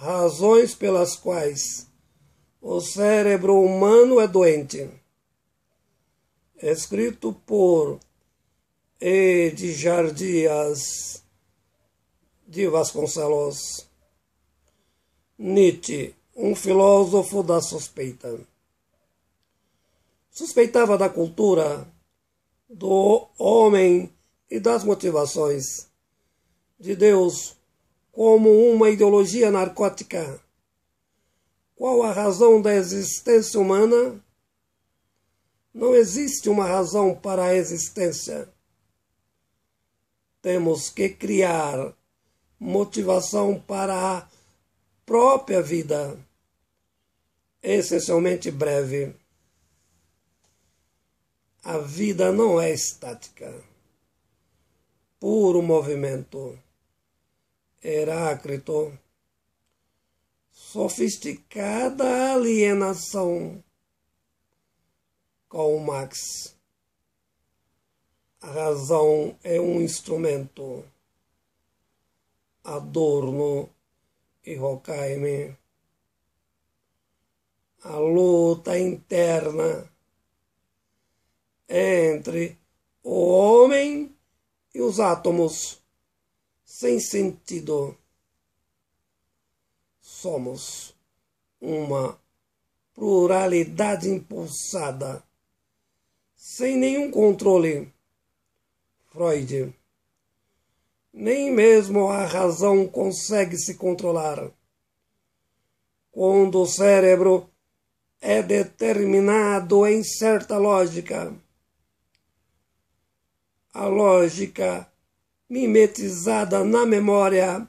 razões pelas quais o cérebro humano é doente. Escrito por E. de Jardias de Vasconcelos. Nietzsche, um filósofo da suspeita. Suspeitava da cultura do homem e das motivações de Deus como uma ideologia narcótica. Qual a razão da existência humana? Não existe uma razão para a existência. Temos que criar motivação para a própria vida, essencialmente breve. A vida não é estática, puro movimento. Heráclito. Sofisticada alienação. com Max. A razão é um instrumento. Adorno e Rocaime. A luta interna entre o homem e os átomos sem sentido. Somos uma pluralidade impulsada, sem nenhum controle. Freud. Nem mesmo a razão consegue se controlar. Quando o cérebro é determinado em certa lógica, a lógica mimetizada na memória,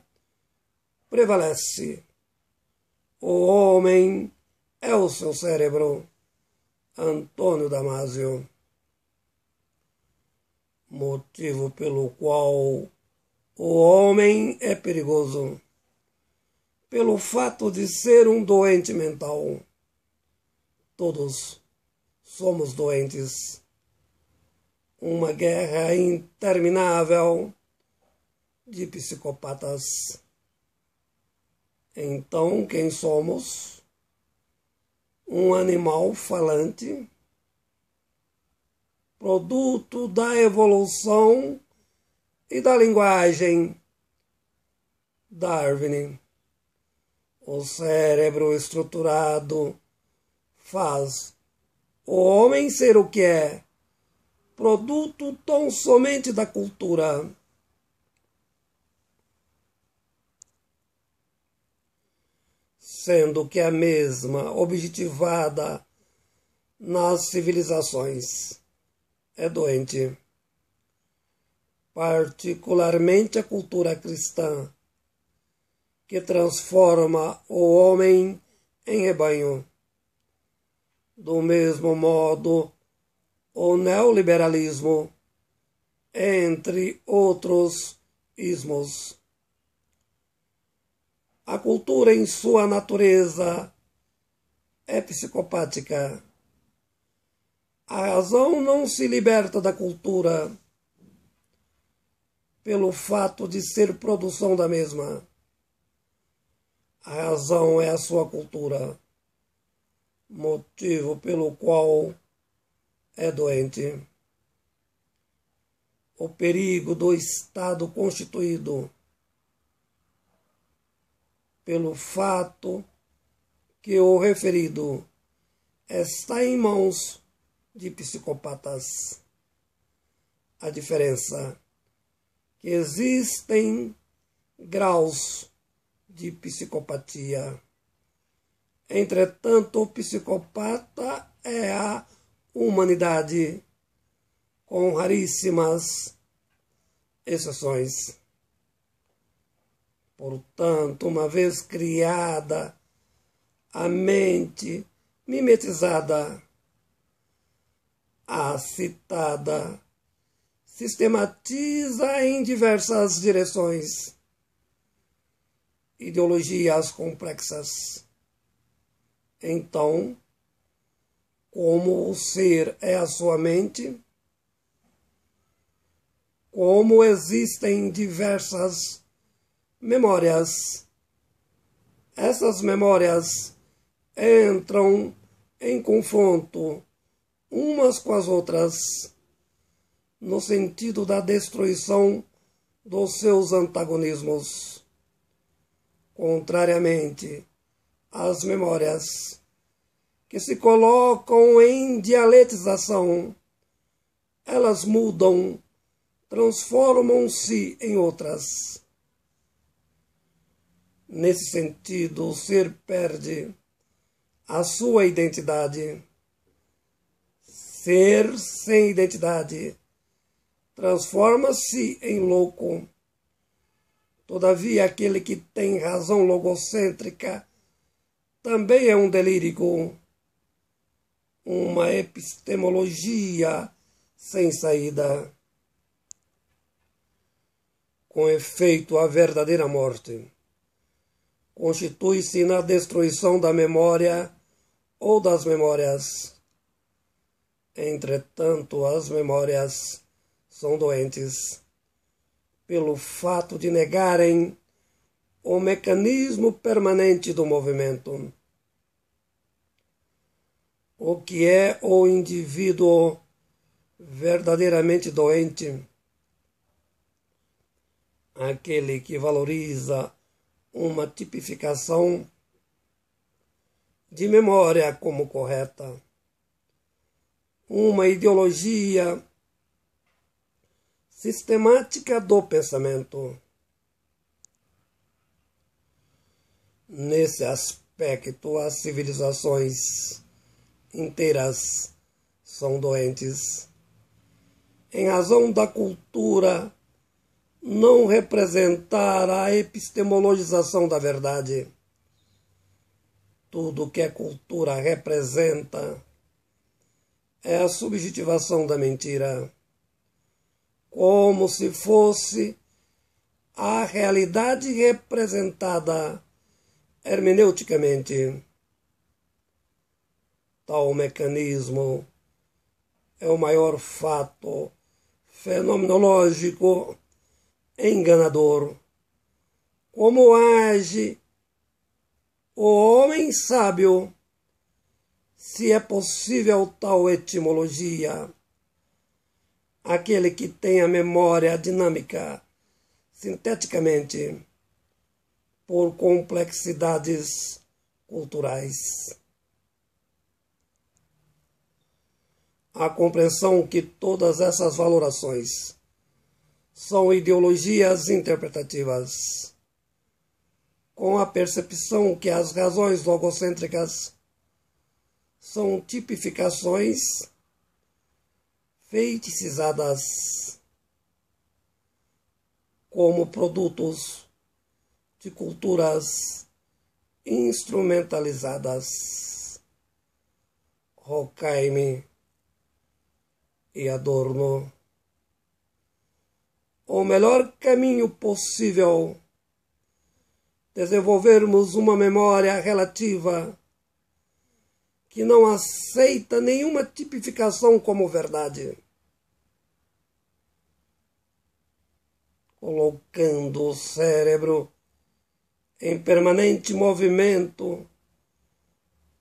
prevalece. O homem é o seu cérebro. Antônio Damasio. Motivo pelo qual o homem é perigoso, pelo fato de ser um doente mental. Todos somos doentes. Uma guerra interminável de psicopatas. Então, quem somos? Um animal falante, produto da evolução e da linguagem. Darwin. O cérebro estruturado faz o homem ser o que é, produto tão somente da cultura. sendo que é a mesma objetivada nas civilizações, é doente. Particularmente a cultura cristã, que transforma o homem em rebanho. Do mesmo modo, o neoliberalismo, entre outros ismos a cultura, em sua natureza, é psicopática. A razão não se liberta da cultura pelo fato de ser produção da mesma. A razão é a sua cultura, motivo pelo qual é doente. O perigo do Estado constituído pelo fato que o referido está em mãos de psicopatas. A diferença que existem graus de psicopatia. Entretanto, o psicopata é a humanidade, com raríssimas exceções. Portanto, uma vez criada a mente mimetizada, a citada, sistematiza em diversas direções ideologias complexas. Então, como o ser é a sua mente, como existem diversas memórias. Essas memórias entram em confronto umas com as outras, no sentido da destruição dos seus antagonismos. Contrariamente às memórias que se colocam em dialetização, elas mudam, transformam-se em outras. Nesse sentido, o ser perde a sua identidade. Ser sem identidade transforma-se em louco. Todavia, aquele que tem razão logocêntrica também é um delírico, uma epistemologia sem saída. Com efeito, a verdadeira morte constitui-se na destruição da memória ou das memórias. Entretanto, as memórias são doentes pelo fato de negarem o mecanismo permanente do movimento. O que é o indivíduo verdadeiramente doente? Aquele que valoriza uma tipificação de memória como correta, uma ideologia sistemática do pensamento. Nesse aspecto, as civilizações inteiras são doentes em razão da cultura não representar a epistemologização da verdade. Tudo que a é cultura representa é a subjetivação da mentira, como se fosse a realidade representada hermeneuticamente. Tal mecanismo é o maior fato fenomenológico é enganador. Como age o homem sábio, se é possível tal etimologia? Aquele que tem a memória dinâmica, sinteticamente, por complexidades culturais. A compreensão que todas essas valorações são ideologias interpretativas. Com a percepção que as razões logocêntricas são tipificações feiticizadas como produtos de culturas instrumentalizadas. Rocaime e Adorno o melhor caminho possível. Desenvolvermos uma memória relativa que não aceita nenhuma tipificação como verdade, colocando o cérebro em permanente movimento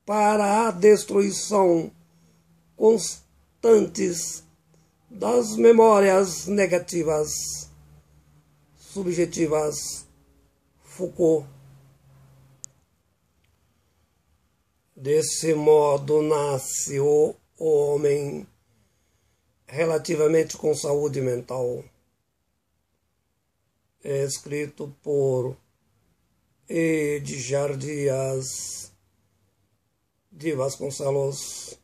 para a destruição constantes das memórias negativas subjetivas Foucault. Desse modo nasce o homem relativamente com saúde mental. É escrito por Edjar Dias de Vasconcelos.